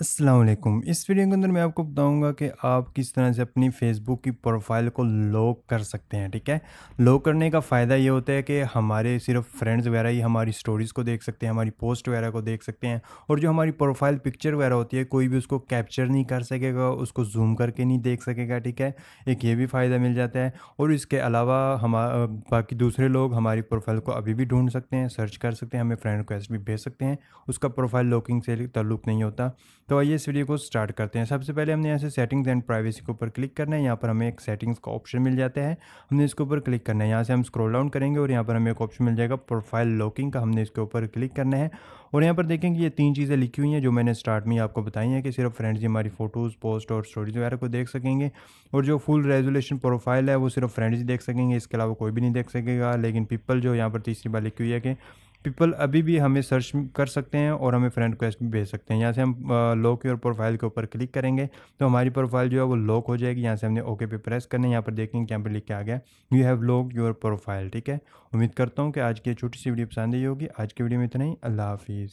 असलम इस वीडियो के अंदर मैं आपको बताऊंगा कि आप किस तरह से अपनी फेसबुक की प्रोफाइल को लॉक कर सकते हैं ठीक है लॉक करने का फ़ायदा ये होता है कि हमारे सिर्फ फ्रेंड्स वगैरह ही हमारी स्टोरीज़ को देख सकते हैं हमारी पोस्ट वगैरह को देख सकते हैं और जो हमारी प्रोफाइल पिक्चर वगैरह होती है कोई भी उसको कैप्चर नहीं कर सकेगा उसको जूम करके नहीं देख सकेगा ठीक है एक ये भी फ़ायदा मिल जाता है और इसके अलावा हम बाकी दूसरे लोग हमारी प्रोफाइल को अभी भी ढूंढ सकते हैं सर्च कर सकते हैं हमें फ्रेंड रिक्वेस्ट भी भेज सकते हैं उसका प्रोफाइल लॉकिंग से तल्लुक नहीं होता तो आइए इस वीडियो को स्टार्ट करते हैं सबसे पहले हमने यहाँ से सेटिंग्स एंड प्राइवेसी के ऊपर क्लिक करना है यहाँ पर हमें एक सेटिंग्स का ऑप्शन मिल जाता है हमने इसके ऊपर क्लिक करना है यहाँ से हम स्क्रॉल डाउन करेंगे और यहाँ पर हमें एक ऑप्शन मिल जाएगा प्रोफाइल लॉकिंग का हमने इसके ऊपर क्लिक करना है और यहाँ पर देखेंगे ये तीन चीज़ें लिखी हुई हैं जो मैंने स्टार्ट में आपको बताई हैं कि सिर्फ फ्रेंड्स ही हमारी फोटोज़ पोस्ट और स्टोरीज वगैरह को देख सकेंगे और जो फुल रेजोलेशन प्रोफाइल है वो सिर्फ फ्रेंड्स ही देख सकेंगे इसके अलावा कोई भी नहीं देख सकेगा लेकिन पीपल जो यहाँ पर तीसरी बार लिखी हुई है कि पीपल अभी भी हमें सर्च कर सकते हैं और हमें फ्रेंड रिक्वेस्ट भी भेज सकते हैं यहाँ से हम लॉक योर प्रोफाइल के ऊपर क्लिक करेंगे तो हमारी प्रोफाइल जो है वो लॉक हो जाएगी यहाँ से हमने ओके पे प्रेस करना है यहाँ पर देखेंगे यहाँ पर लिख के आ गया you have lock your profile ठीक है उम्मीद करता हूँ कि आज की छोटी सी वीडियो पसंद ही होगी आज की वीडियो में इतना ही अल्लाह हाफिज़